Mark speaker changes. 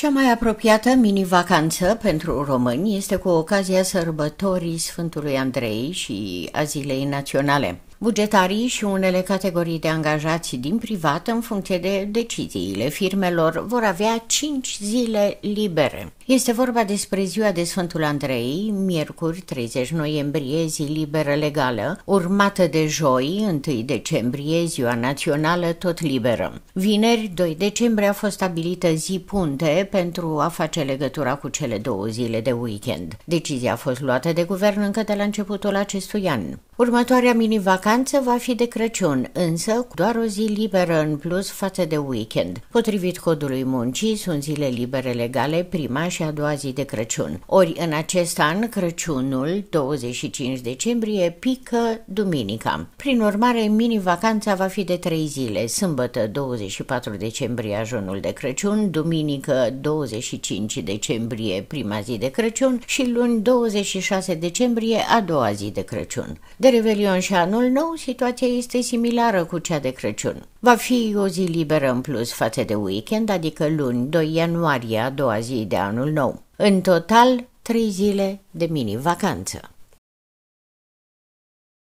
Speaker 1: Cea mai apropiată mini-vacanță pentru români este cu ocazia sărbătorii Sfântului Andrei și a Zilei Naționale. Bugetarii și unele categorii de angajați din privat, în funcție de deciziile firmelor, vor avea 5 zile libere. Este vorba despre ziua de Sfântul Andrei, miercuri 30 noiembrie, zi liberă legală, urmată de joi, 1 decembrie, ziua națională tot liberă. Vineri, 2 decembrie, a fost stabilită zi punte pentru a face legătura cu cele două zile de weekend. Decizia a fost luată de guvern încă de la începutul acestui an. Următoarea mini-vacanță va fi de Crăciun, însă cu doar o zi liberă în plus față de weekend. Potrivit codului muncii, sunt zile libere legale prima și a doua zi de Crăciun. Ori în acest an, Crăciunul, 25 decembrie, pică duminica. Prin urmare, mini-vacanța va fi de trei zile, sâmbătă 24 decembrie ajunul de Crăciun, duminică 25 decembrie prima zi de Crăciun și luni 26 decembrie a doua zi de Crăciun. De de Revelion și anul nou, situația este similară cu cea de Crăciun. Va fi o zi liberă în plus față de weekend, adică luni, 2 ianuarie, a doua zi de anul nou. În total, trei zile de mini-vacanță.